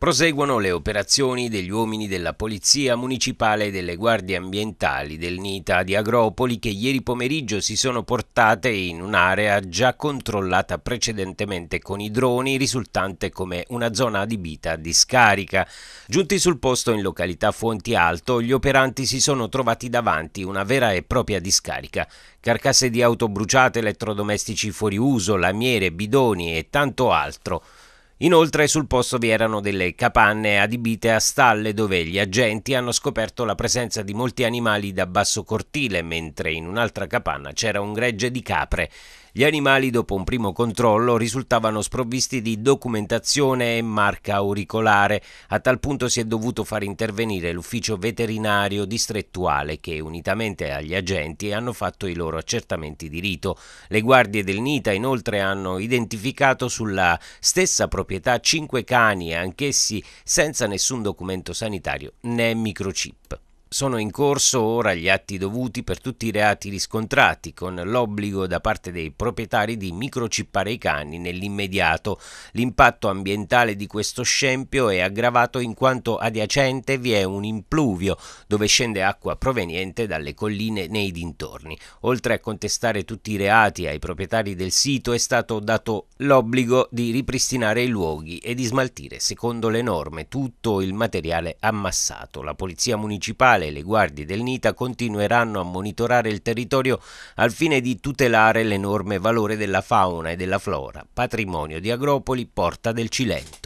Proseguono le operazioni degli uomini della Polizia Municipale e delle Guardie Ambientali del NITA di Agropoli che ieri pomeriggio si sono portate in un'area già controllata precedentemente con i droni risultante come una zona adibita a discarica. Giunti sul posto in località Fonti Alto, gli operanti si sono trovati davanti una vera e propria discarica. Carcasse di auto bruciate, elettrodomestici fuori uso, lamiere, bidoni e tanto altro. Inoltre sul posto vi erano delle capanne adibite a stalle dove gli agenti hanno scoperto la presenza di molti animali da basso cortile, mentre in un'altra capanna c'era un gregge di capre. Gli animali, dopo un primo controllo, risultavano sprovvisti di documentazione e marca auricolare. A tal punto si è dovuto far intervenire l'ufficio veterinario distrettuale che, unitamente agli agenti, hanno fatto i loro accertamenti di rito. Le guardie del NITA inoltre hanno identificato sulla stessa proprietà proprietà cinque cani, anch'essi senza nessun documento sanitario né microchip. Sono in corso ora gli atti dovuti per tutti i reati riscontrati, con l'obbligo da parte dei proprietari di microcippare i cani nell'immediato. L'impatto ambientale di questo scempio è aggravato in quanto adiacente vi è un impluvio dove scende acqua proveniente dalle colline nei dintorni. Oltre a contestare tutti i reati ai proprietari del sito è stato dato l'obbligo di ripristinare i luoghi e di smaltire secondo le norme tutto il materiale ammassato. La polizia municipale Statale e le guardie del NITA continueranno a monitorare il territorio al fine di tutelare l'enorme valore della fauna e della flora, patrimonio di Agropoli, Porta del Cilento.